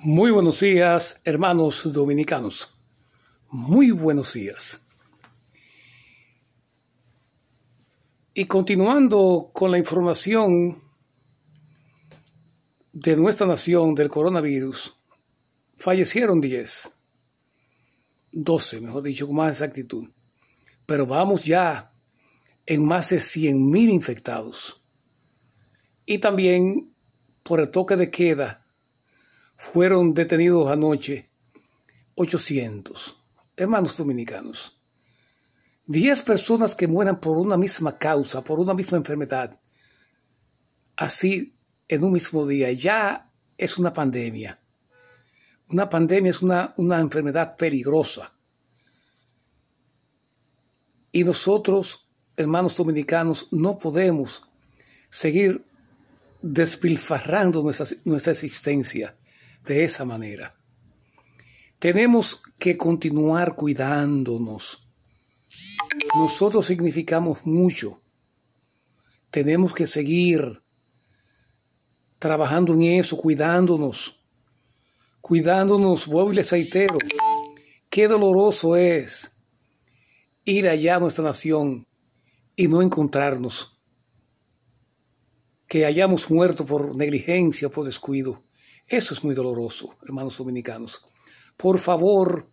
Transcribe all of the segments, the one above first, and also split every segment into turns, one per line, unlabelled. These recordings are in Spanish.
Muy buenos días, hermanos dominicanos. Muy buenos días. Y continuando con la información de nuestra nación del coronavirus, fallecieron 10, 12, mejor dicho, con más exactitud. Pero vamos ya en más de mil infectados. Y también por el toque de queda fueron detenidos anoche 800 hermanos dominicanos. Diez personas que mueran por una misma causa, por una misma enfermedad, así en un mismo día, ya es una pandemia. Una pandemia es una, enfermedad peligrosa. Y nosotros, hermanos dominicanos, no podemos seguir despilfarrando nuestra existencia de esa manera. Tenemos que continuar cuidándonos. Nosotros significamos mucho. Tenemos que seguir trabajando en eso, cuidándonos. Cuidándonos, vuelvo y qué doloroso es ir allá a nuestra nación y no encontrarnos. Que hayamos muerto por negligencia, o por descuido. Eso es muy doloroso, hermanos dominicanos. Por favor,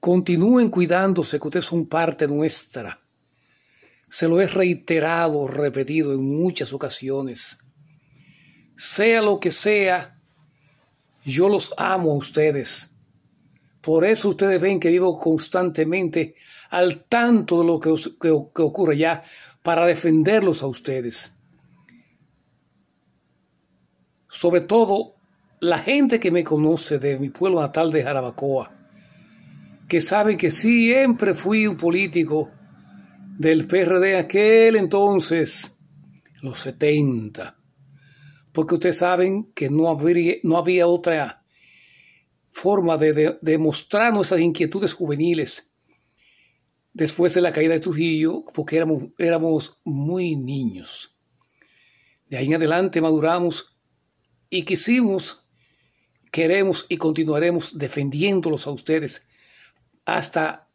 continúen cuidándose, que ustedes son parte nuestra. Se lo he reiterado, repetido en muchas ocasiones. Sea lo que sea, yo los amo a ustedes. Por eso ustedes ven que vivo constantemente al tanto de lo que, que ocurre ya para defenderlos a ustedes. Sobre todo la gente que me conoce de mi pueblo natal de Jarabacoa, que saben que siempre fui un político del PRD aquel entonces, los 70, porque ustedes saben que no había otra forma de demostrar nuestras inquietudes juveniles después de la caída de Trujillo, porque éramos, éramos muy niños. De ahí en adelante maduramos y quisimos queremos y continuaremos defendiéndolos a ustedes hasta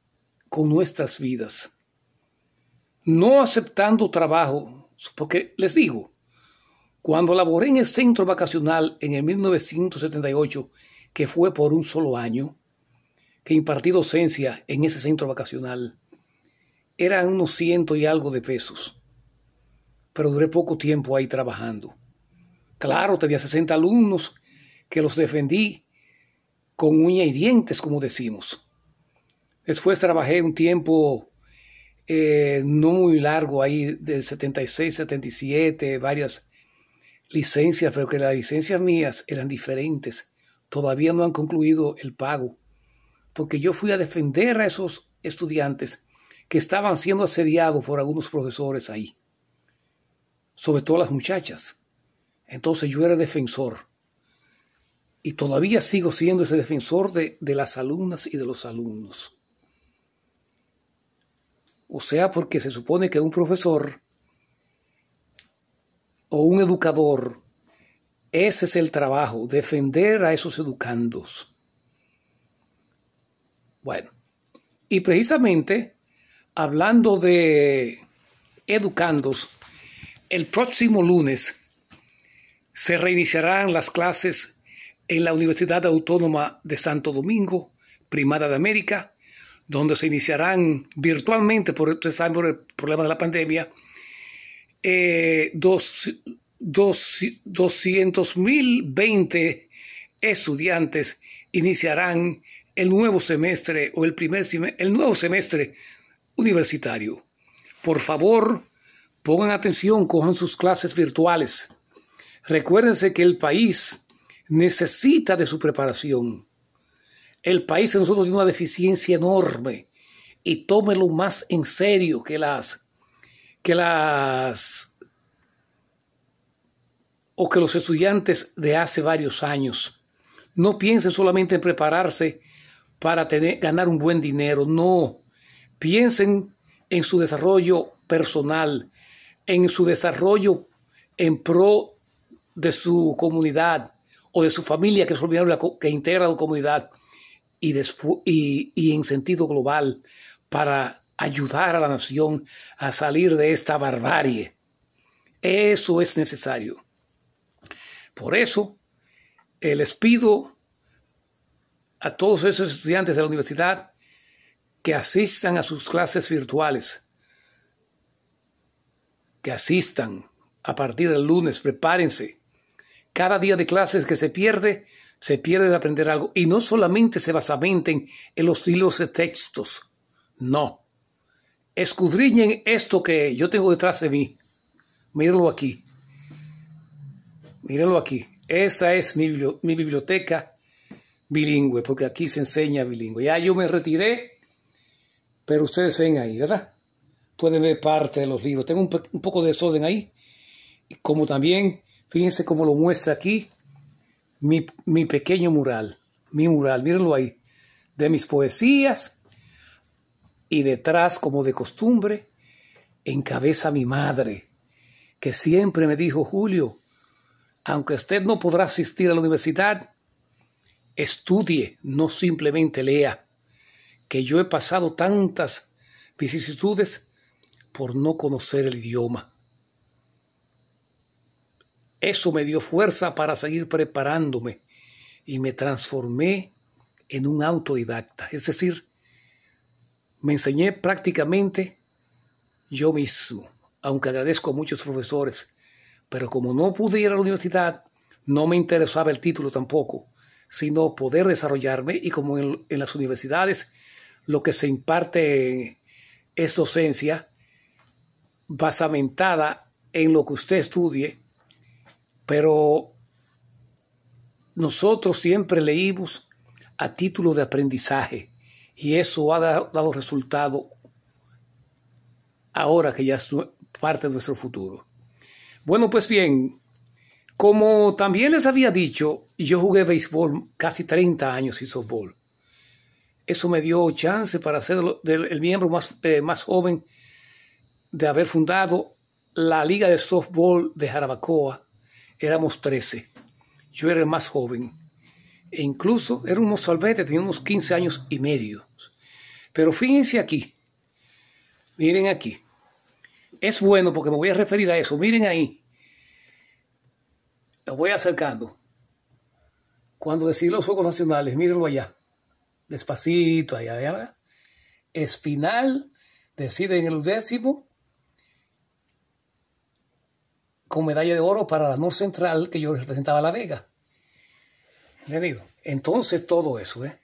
con nuestras vidas. No aceptando trabajo, porque les digo, cuando laboré en el centro vacacional en el 1978, que fue por un solo año, que impartí docencia en ese centro vacacional, eran unos ciento y algo de pesos. Pero duré poco tiempo ahí trabajando. Claro, tenía 60 alumnos que los defendí con uña y dientes, como decimos. Después trabajé un tiempo eh, no muy largo ahí, del 76, 77, varias licencias, pero que las licencias mías eran diferentes. Todavía no han concluido el pago, porque yo fui a defender a esos estudiantes que estaban siendo asediados por algunos profesores ahí, sobre todo las muchachas. Entonces yo era defensor y todavía sigo siendo ese defensor de, las alumnas y de los alumnos. O sea, porque se supone que un profesor o un educador, ese es el trabajo, defender a esos educandos. Bueno, y precisamente hablando de educandos, el próximo lunes se reiniciarán las clases en la Universidad Autónoma de Santo Domingo, Primada de América, donde se iniciarán virtualmente, por, por el problema de la pandemia, eh, dos, estudiantes iniciarán el nuevo semestre o el primer el nuevo semestre universitario. Por favor, pongan atención, cojan sus clases virtuales. Recuérdense que el país necesita de su preparación. El país nosotros tiene una deficiencia enorme y tómelo más en serio que las que las o que los estudiantes de hace varios años. No piensen solamente en prepararse para tener, ganar un buen dinero, no. Piensen en su desarrollo personal, en su desarrollo en pro de su comunidad, o de su familia que, olvidable que integra la comunidad y, y en sentido global para ayudar a la nación a salir de esta barbarie. Eso es necesario. Por eso eh, les pido a todos esos estudiantes de la universidad que asistan a sus clases virtuales, que asistan a partir del lunes, prepárense cada día de clases que se pierde, se pierde de aprender algo. Y no solamente se basamenten en los hilos de textos. No. Escudriñen esto que yo tengo detrás de mí. Mírenlo aquí. Mírenlo aquí. Esa es mi, biblioteca bilingüe, porque aquí se enseña bilingüe. Ya yo me retiré, pero ustedes ven ahí, ¿verdad? Pueden ver parte de los libros. Tengo un, poco de desorden ahí, como también Fíjense cómo lo muestra aquí mi, pequeño mural, mi mural, mírenlo ahí, de mis poesías y detrás, como de costumbre, encabeza mi madre, que siempre me dijo, Julio, aunque usted no podrá asistir a la universidad, estudie, no simplemente lea, que yo he pasado tantas vicisitudes por no conocer el idioma. Eso me dio fuerza para seguir preparándome y me transformé en un autodidacta. Es decir, me enseñé prácticamente yo mismo, aunque agradezco a muchos profesores, pero como no pude ir a la universidad, no me interesaba el título tampoco, sino poder desarrollarme y como en, las universidades lo que se imparte es docencia basamentada en lo que usted estudie pero nosotros siempre leímos a título de aprendizaje y eso ha dado resultado ahora que ya es parte de nuestro futuro. Bueno, pues bien, como también les había dicho, yo jugué béisbol casi 30 años y softball. Eso me dio chance para ser el miembro más, eh, más joven de haber fundado la Liga de Softball de Jarabacoa éramos 13. Yo era el más joven. E incluso era un mozalbete, tenía unos 15 años y medio. Pero fíjense aquí. Miren aquí. Es bueno porque me voy a referir a eso. Miren ahí. Lo voy acercando. Cuando decidí los Juegos Nacionales, mírenlo allá. Despacito, allá, allá. Espinal decide en el décimo con medalla de oro para la No Central, que yo representaba a La Vega. ¿Entendido? Entonces todo eso, ¿eh?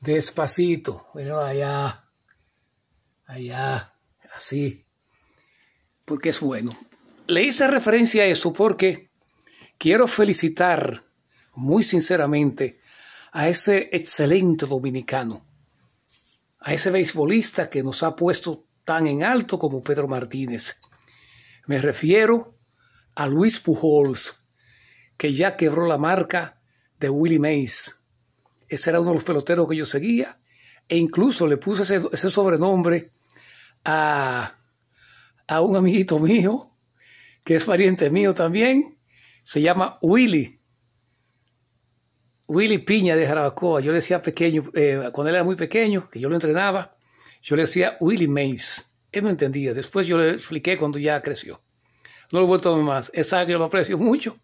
Despacito, bueno, allá, allá, así, porque es bueno. Le hice referencia a eso porque quiero felicitar muy sinceramente a ese excelente dominicano, a ese beisbolista que nos ha puesto tan en alto como Pedro Martínez. Me refiero a Luis Pujols, que ya quebró la marca de Willie Mays. Ese era uno de los peloteros que yo seguía e incluso le puse ese, sobrenombre a, un amiguito mío, que es pariente mío también, se llama Willy. Willy Piña de Jarabacoa, yo le decía pequeño, eh, cuando él era muy pequeño, que yo lo entrenaba, yo le decía Willy Mays. Él no entendía, después yo le expliqué cuando ya creció no lo he vuelto a ver más. Es que lo aprecio mucho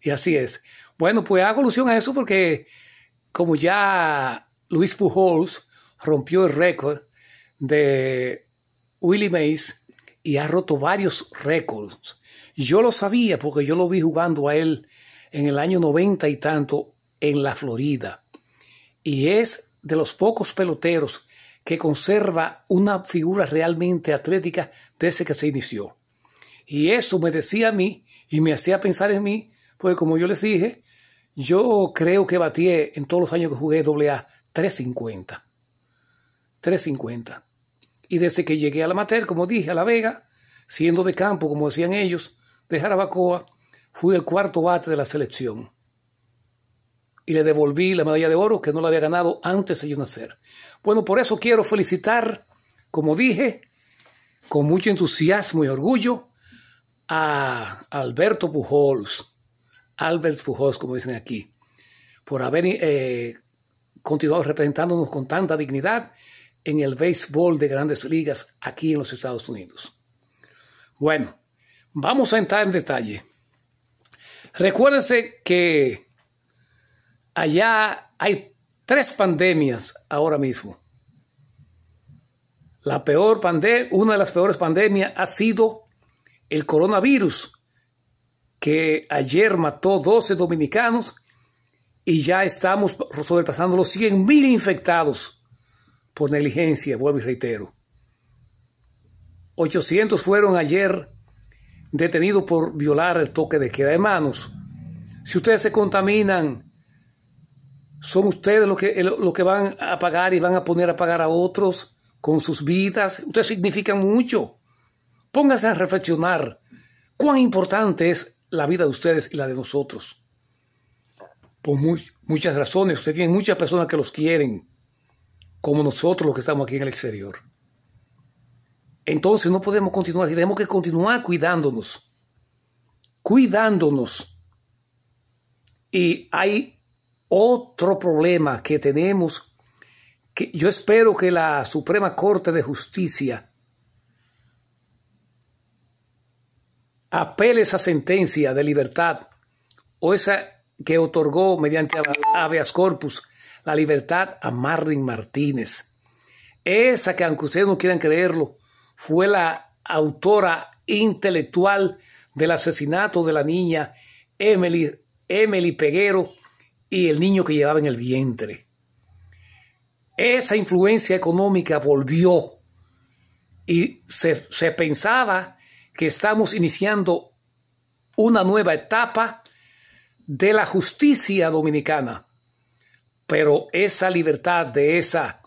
y así es. Bueno, pues hago alusión a eso porque como ya Luis Pujols rompió el récord de Willie Mays y ha roto varios récords. Yo lo sabía porque yo lo vi jugando a él en el año 90 y tanto en la Florida. Y es de los pocos peloteros que conserva una figura realmente atlética desde que se inició. Y eso me decía a mí y me hacía pensar en mí, porque como yo les dije, yo creo que batí en todos los años que jugué doble AA 350. 350. Y desde que llegué a la Mater, como dije, a La Vega, siendo de campo, como decían ellos, de Jarabacoa, fui el cuarto bate de la selección. Y le devolví la medalla de oro que no la había ganado antes de yo nacer. Bueno, por eso quiero felicitar, como dije, con mucho entusiasmo y orgullo, a Alberto Pujols, Albert Pujols, como dicen aquí, por haber eh, continuado representándonos con tanta dignidad en el béisbol de grandes ligas aquí en los Estados Unidos. Bueno, vamos a entrar en detalle. Recuérdense que allá hay tres pandemias ahora mismo. La peor pandemia, una de las peores pandemias ha sido el coronavirus, que ayer mató 12 dominicanos y ya estamos sobrepasando los 100.000 infectados por negligencia, vuelvo y reitero. 800 fueron ayer detenidos por violar el toque de queda de manos. Si ustedes se contaminan, son ustedes los que, los que van a pagar y van a poner a pagar a otros con sus vidas. Ustedes significan mucho. Pónganse a reflexionar cuán importante es la vida de ustedes y la de nosotros. Por muchas razones, usted tienen muchas personas que los quieren, como nosotros los que estamos aquí en el exterior. Entonces no podemos continuar, tenemos que continuar cuidándonos, cuidándonos. Y hay otro problema que tenemos, que yo espero que la Suprema Corte de Justicia apele esa sentencia de libertad o esa que otorgó mediante habeas corpus la libertad a marlin Martínez. Esa que, aunque ustedes no quieran creerlo, fue la autora intelectual del asesinato de la niña Emily, Emily Peguero y el niño que llevaba en el vientre. Esa influencia económica volvió y se, se pensaba que estamos iniciando una nueva etapa de la justicia dominicana. Pero esa libertad de esa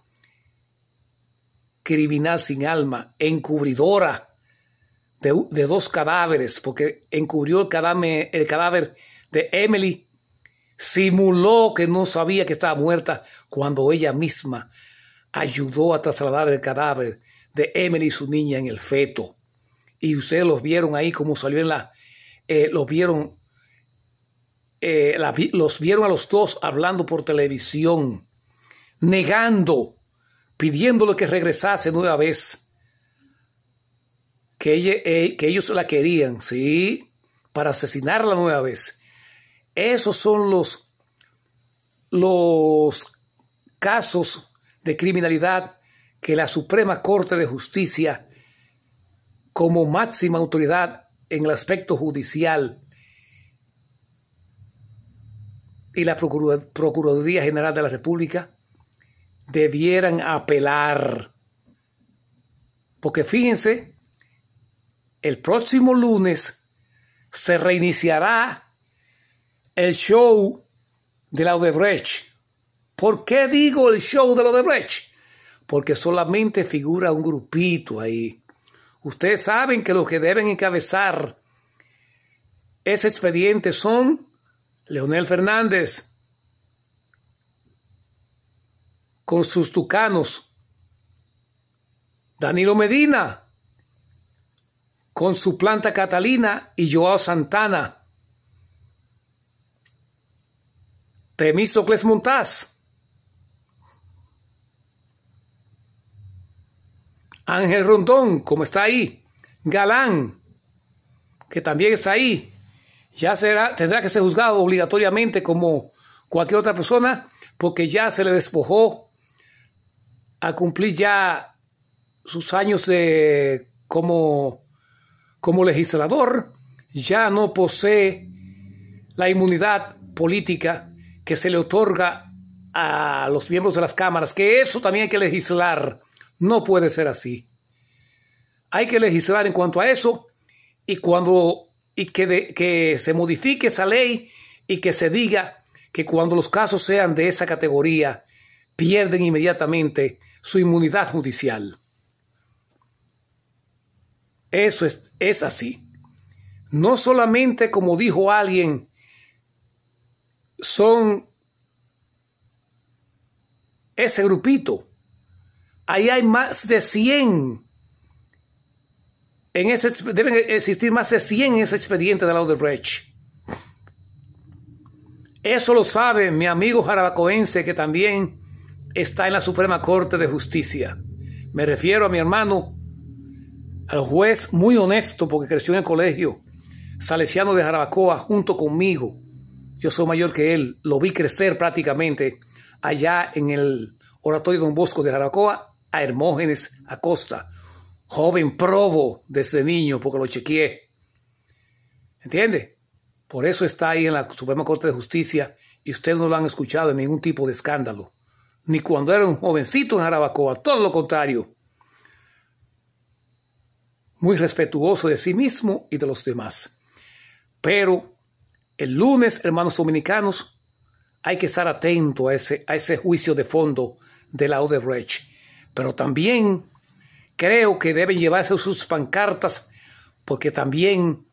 criminal sin alma, encubridora de, dos cadáveres, porque encubrió el cadáver, el cadáver de Emily, simuló que no sabía que estaba muerta cuando ella misma ayudó a trasladar el cadáver de Emily, y su niña, en el feto y ustedes los vieron ahí como salió en la, eh, los vieron, eh, los vieron a los dos hablando por televisión, negando, pidiéndole que regresase nueva vez, que, eh, que ellos la querían, sí, para asesinarla nueva vez. Esos son los, los casos de criminalidad que la Suprema Corte de Justicia como máxima autoridad en el aspecto judicial y la Procuraduría General de la República debieran apelar. Porque fíjense, el próximo lunes se reiniciará el show de la Odebrecht. ¿Por qué digo el show de la Odebrecht? Porque solamente figura un grupito ahí Ustedes saben que los que deben encabezar ese expediente son Leonel Fernández con sus tucanos, Danilo Medina con su planta Catalina y Joao Santana, Temístocles Montaz Ángel Rondón, como está ahí. Galán, que también está ahí. Ya será, tendrá que ser juzgado obligatoriamente como cualquier otra persona, porque ya se le despojó a cumplir ya sus años de, como, como legislador, ya no posee la inmunidad política que se le otorga a los miembros de las cámaras, que eso también hay que legislar. No puede ser así. Hay que legislar en cuanto a eso y cuando y que, se modifique esa ley y que se diga que cuando los casos sean de esa categoría pierden inmediatamente su inmunidad judicial. Eso es, es así. No solamente como dijo alguien, son ese grupito Ahí hay más de 100. En ese, deben existir más de 100 en ese expediente de la Odebrecht. Eso lo sabe mi amigo jarabacoense que también está en la Suprema Corte de Justicia. Me refiero a mi hermano, al juez muy honesto porque creció en el colegio salesiano de Jarabacoa junto conmigo. Yo soy mayor que él, lo vi crecer prácticamente allá en el oratorio Don Bosco de Jarabacoa a Hermógenes Acosta, joven probo desde niño, porque lo chequeé. ¿Entiende? Por eso está ahí en la Suprema Corte de Justicia y ustedes no lo han escuchado en ningún tipo de escándalo. Ni cuando era un jovencito en Arabacoa, todo lo contrario. Muy respetuoso de sí mismo y de los demás. Pero el lunes, hermanos dominicanos, hay que estar atento a ese, a ese juicio de fondo de la Odebrecht pero también creo que deben llevarse sus pancartas porque también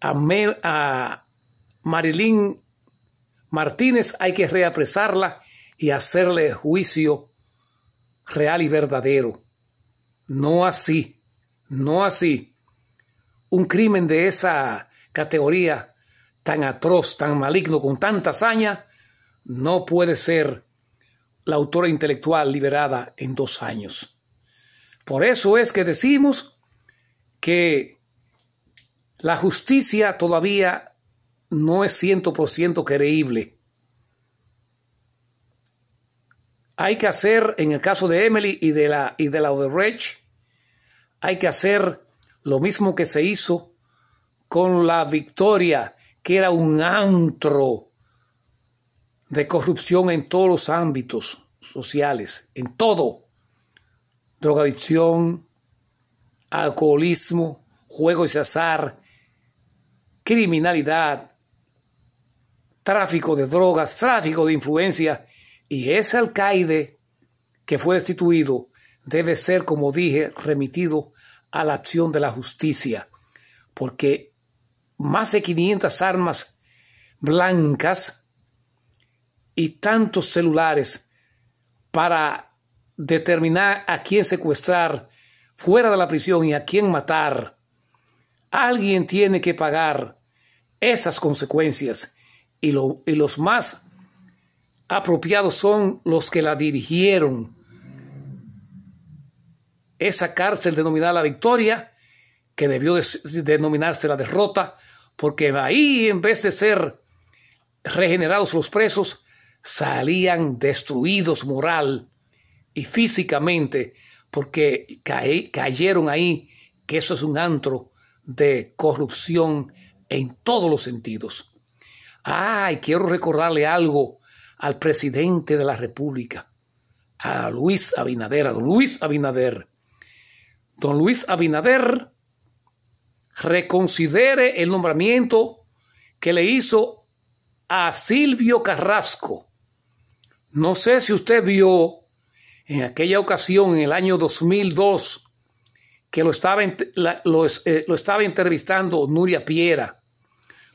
a, Marilyn Martínez hay que reapresarla y hacerle juicio real y verdadero. No así, no así. Un crimen de esa categoría tan atroz, tan maligno, con tanta hazaña, no puede ser la autora intelectual liberada en dos años. Por eso es que decimos que la justicia todavía no es 100% creíble. Hay que hacer, en el caso de Emily y de la, y de la Odebrecht, hay que hacer lo mismo que se hizo con la victoria, que era un antro de corrupción en todos los ámbitos sociales, en todo. Drogadicción, alcoholismo, juego y azar, criminalidad, tráfico de drogas, tráfico de influencia. Y ese alcaide que fue destituido debe ser, como dije, remitido a la acción de la justicia, porque más de 500 armas blancas y tantos celulares para determinar a quién secuestrar fuera de la prisión y a quién matar. Alguien tiene que pagar esas consecuencias y, los más apropiados son los que la dirigieron. Esa cárcel denominada la victoria, que debió denominarse la derrota, porque ahí en vez de ser regenerados los presos, salían destruidos moral y físicamente porque cayeron ahí, que eso es un antro de corrupción en todos los sentidos. Ay, quiero recordarle algo al presidente de la República, a Luis Abinader, a don Luis Abinader. Don Luis Abinader reconsidere el nombramiento que le hizo a Silvio Carrasco no sé si usted vio en aquella ocasión, en el año 2002, que lo estaba, eh, lo, estaba entrevistando Nuria Piera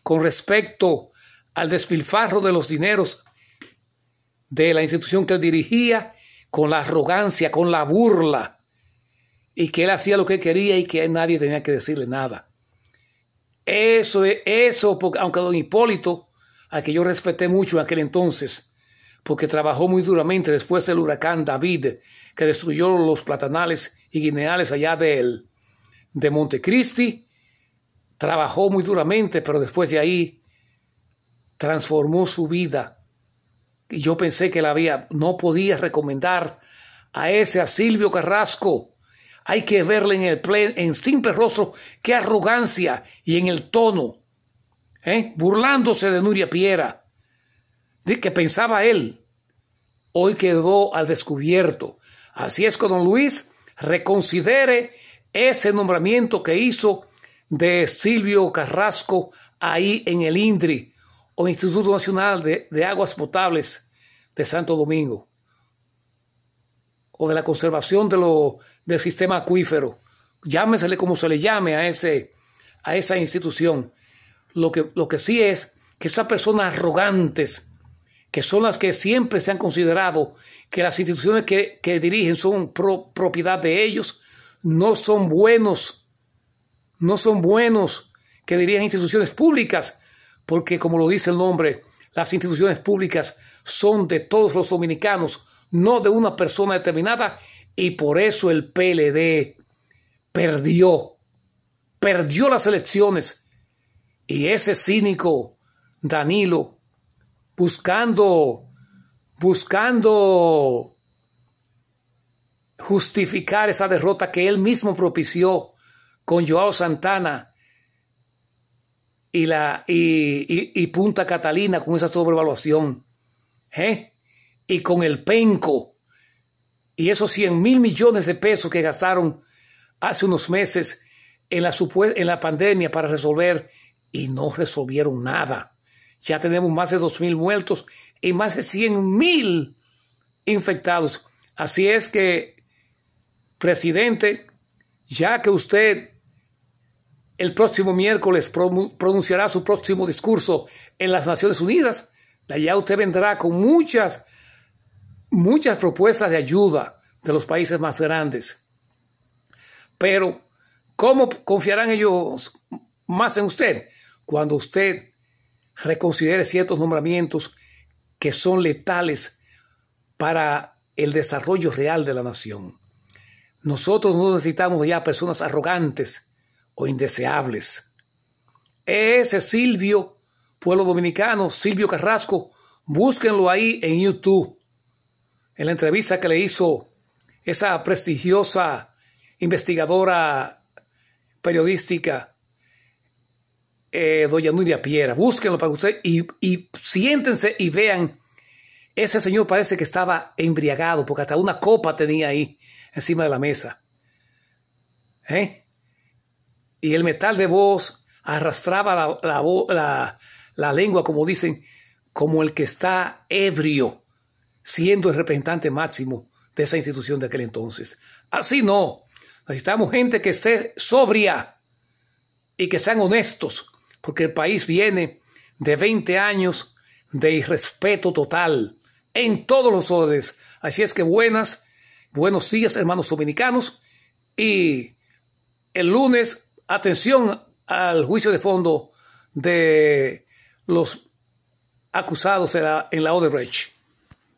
con respecto al despilfarro de los dineros de la institución que dirigía, con la arrogancia, con la burla, y que él hacía lo que quería y que nadie tenía que decirle nada. Eso, e, eso, aunque don Hipólito, a que yo respeté mucho en aquel entonces, porque trabajó muy duramente después del huracán David, que destruyó los platanales y guineales allá de, de Montecristi. Trabajó muy duramente, pero después de ahí transformó su vida. Y yo pensé que la había, no podía recomendar a ese, a Silvio Carrasco. Hay que verle en el en simple rostro qué arrogancia y en el tono, ¿eh? burlándose de Nuria Piera que pensaba él, hoy quedó al descubierto. Así es que don Luis reconsidere ese nombramiento que hizo de Silvio Carrasco ahí en el INDRI o Instituto Nacional de, Aguas Potables de Santo Domingo o de la conservación de lo, del sistema acuífero. Llámesele como se le llame a, ese, a esa institución. Lo que, lo que sí es que esas personas arrogantes que son las que siempre se han considerado que las instituciones que, dirigen son propiedad de ellos, no son buenos, no son buenos que dirigen instituciones públicas, porque como lo dice el nombre, las instituciones públicas son de todos los dominicanos, no de una persona determinada, y por eso el PLD perdió, perdió las elecciones. Y ese cínico Danilo buscando, buscando justificar esa derrota que él mismo propició con Joao Santana y, la, y, Punta Catalina con esa sobrevaluación. ¿eh? Y con el penco y esos 100 mil millones de pesos que gastaron hace unos meses en la, en la pandemia para resolver y no resolvieron nada. Ya tenemos más de 2.000 muertos y más de 100.000 infectados. Así es que, presidente, ya que usted el próximo miércoles pronunciará su próximo discurso en las Naciones Unidas, ya usted vendrá con muchas, muchas propuestas de ayuda de los países más grandes. Pero, ¿cómo confiarán ellos más en usted cuando usted reconsidere ciertos nombramientos que son letales para el desarrollo real de la nación. Nosotros no necesitamos ya personas arrogantes o indeseables. Ese Silvio, pueblo dominicano, Silvio Carrasco, búsquenlo ahí en YouTube, en la entrevista que le hizo esa prestigiosa investigadora periodística eh, doña Nuria Piera. Búsquenlo para usted y, siéntense y vean. Ese señor parece que estaba embriagado porque hasta una copa tenía ahí encima de la mesa. ¿Eh? Y el metal de voz arrastraba la, la, la lengua, como dicen, como el que está ebrio, siendo el representante máximo de esa institución de aquel entonces. Así no. Necesitamos gente que esté sobria y que sean honestos porque el país viene de 20 años de irrespeto total en todos los órdenes. Así es que buenas, buenos días hermanos dominicanos y el lunes atención al juicio de fondo de los acusados en la, en la Odebrecht.